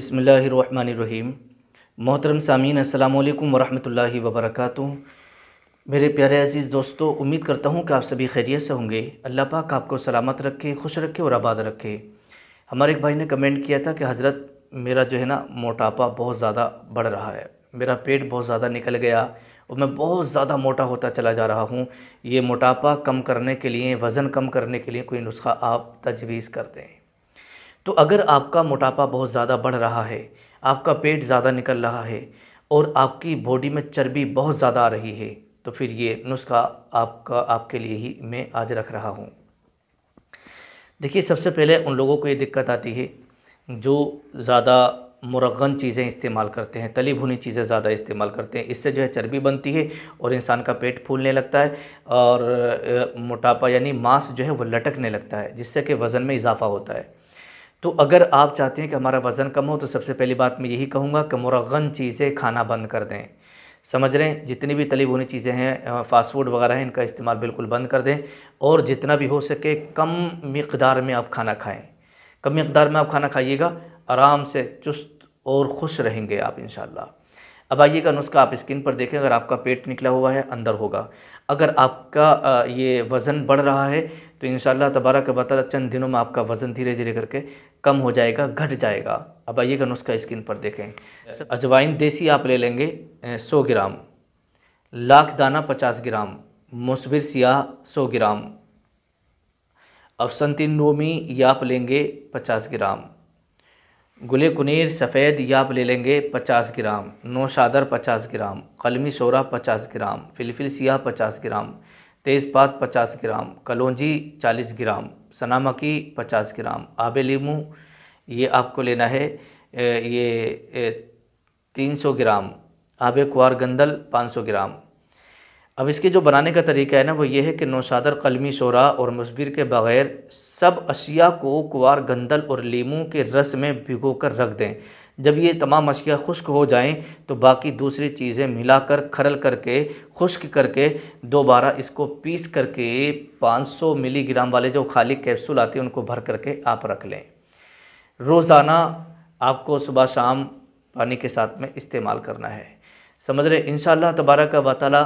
बसमीम मोहतरम सामीन अल्लाम वरम् वबरक मेरे प्यारे अज़ीज़ दोस्तों उम्मीद करता हूँ कि आप सभी खैरियत से होंगे अल्लाह पाक आपको सलामत रखे खुश रखे और आबाद रखे हमारे एक भाई ने कमेंट किया था कि हज़रत मेरा जो है ना मोटापा बहुत ज़्यादा बढ़ रहा है मेरा पेट बहुत ज़्यादा निकल गया और मैं बहुत ज़्यादा मोटा होता चला जा रहा हूँ ये मोटापा कम करने के लिए वज़न कम करने के लिए कोई नुस्खा आप तजवीज़ कर दें तो अगर आपका मोटापा बहुत ज़्यादा बढ़ रहा है आपका पेट ज़्यादा निकल रहा है और आपकी बॉडी में चर्बी बहुत ज़्यादा आ रही है तो फिर ये नुस्खा आपका आपके लिए ही मैं आज रख रहा हूँ देखिए सबसे पहले उन लोगों को ये दिक्कत आती है जो ज़्यादा मुरगन चीज़ें इस्तेमाल करते हैं तली भुनी चीज़ें ज़्यादा इस्तेमाल करते हैं इससे जो है चर्बी बनती है और इंसान का पेट फूलने लगता है और मोटापा यानी मांस जो है वो लटकने लगता है जिससे कि वज़न में इजाफ़ा होता है तो अगर आप चाहते हैं कि हमारा वज़न कम हो तो सबसे पहली बात मैं यही कहूँगा कि मुरगन चीज़ें खाना बंद कर दें समझ रहे हैं जितनी भी तली भुनी चीज़ें हैं फास्ट फूड वगैरह हैं इनका इस्तेमाल बिल्कुल बंद कर दें और जितना भी हो सके कम मकदार में आप खाना खाएँ कम मकदार में आप खाना खाइएगा आराम से चुस्त और खुश रहेंगे आप इन अब आइएगा नुस्खा आप स्किन पर देखें अगर आपका पेट निकला हुआ है अंदर होगा अगर आपका ये वज़न बढ़ रहा है तो इन तबारक बता चंद दिनों में आपका वज़न धीरे धीरे करके कम हो जाएगा घट जाएगा अब आइएगा नुस्खा स्किन पर देखें अजवाइन देसी आप ले लेंगे सौ ग्राम लाख दाना पचास ग्राम मुसबिर सियाह सौ ग्राम अफसंतिन रोमी ये आप लेंगे पचास ग्राम गुल कुनीर सफ़ेद आप ले लेंगे 50 ग्राम नौशादर 50 ग्राम कलमी शोरा 50 ग्राम फिलफिल सियाह 50 ग्राम तेज़पात 50 ग्राम कलौजी 40 ग्राम सनामकी 50 ग्राम आब लीमू ये आपको लेना है ये 300 ग्राम आब कुआर गंदल 500 ग्राम अब इसके जो बनाने का तरीका है ना वो ये है कि नौशादर कलमी शोरा और मसबिर के बग़ैर सब अशिया को कुवार गंदल और लीमू के रस में भिगो कर रख दें जब ये तमाम अशिया खुश्क हो जाएं तो बाकी दूसरी चीज़ें मिलाकर खरल करके खुश्क करके दोबारा इसको पीस करके 500 मिलीग्राम वाले जो खाली कैप्सूल आते हैं उनको भर करके आप रख लें रोज़ाना आपको सुबह शाम पानी के साथ में इस्तेमाल करना है समझ रहे इन तबारक का वाली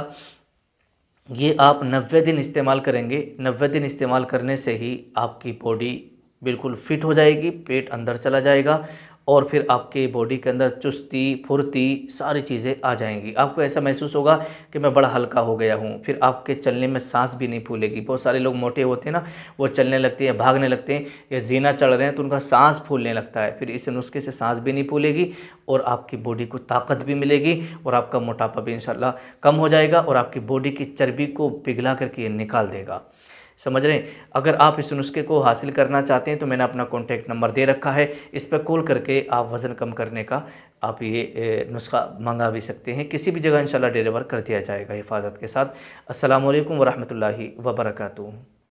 ये आप नब्बे दिन इस्तेमाल करेंगे नब्बे दिन इस्तेमाल करने से ही आपकी बॉडी बिल्कुल फिट हो जाएगी पेट अंदर चला जाएगा और फिर आपके बॉडी के अंदर चुस्ती फुर्ती सारी चीज़ें आ जाएंगी आपको ऐसा महसूस होगा कि मैं बड़ा हल्का हो गया हूँ फिर आपके चलने में सांस भी नहीं फूलेगी बहुत सारे लोग मोटे होते हैं ना वो चलने लगते हैं भागने लगते हैं या जीना चढ़ रहे हैं तो उनका सांस फूलने लगता है फिर इस नुस्खे से सांस भी नहीं फूलेगी और आपकी बॉडी को ताकत भी मिलेगी और आपका मोटापा भी इन कम हो जाएगा और आपकी बॉडी की चर्बी को पिघला करके निकाल देगा समझ रहे हैं अगर आप इस नुस्खे को हासिल करना चाहते हैं तो मैंने अपना कॉन्टैक्ट नंबर दे रखा है इस पर कॉल करके आप वज़न कम करने का आप ये नुस्खा मंगा भी सकते हैं किसी भी जगह इंशाल्लाह डिलीवर कर दिया जाएगा हिफाजत के साथ असलकम वरहमल वर्का